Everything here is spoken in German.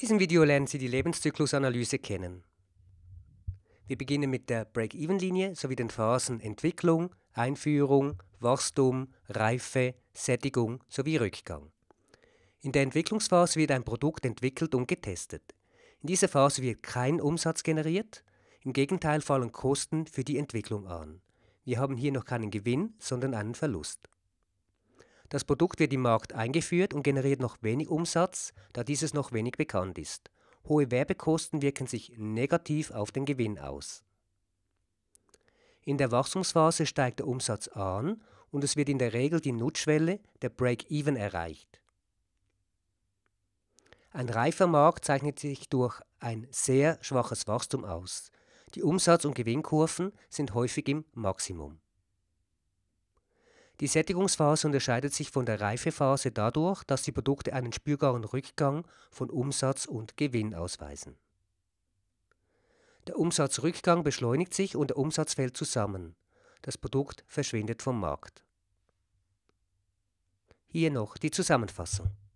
diesem Video lernen Sie die Lebenszyklusanalyse kennen. Wir beginnen mit der Break-Even-Linie sowie den Phasen Entwicklung, Einführung, Wachstum, Reife, Sättigung sowie Rückgang. In der Entwicklungsphase wird ein Produkt entwickelt und getestet. In dieser Phase wird kein Umsatz generiert, im Gegenteil fallen Kosten für die Entwicklung an. Wir haben hier noch keinen Gewinn, sondern einen Verlust. Das Produkt wird im Markt eingeführt und generiert noch wenig Umsatz, da dieses noch wenig bekannt ist. Hohe Werbekosten wirken sich negativ auf den Gewinn aus. In der Wachstumsphase steigt der Umsatz an und es wird in der Regel die Nutzschwelle, der Break-Even, erreicht. Ein reifer Markt zeichnet sich durch ein sehr schwaches Wachstum aus. Die Umsatz- und Gewinnkurven sind häufig im Maximum. Die Sättigungsphase unterscheidet sich von der Reifephase dadurch, dass die Produkte einen spürbaren Rückgang von Umsatz und Gewinn ausweisen. Der Umsatzrückgang beschleunigt sich und der Umsatz fällt zusammen. Das Produkt verschwindet vom Markt. Hier noch die Zusammenfassung.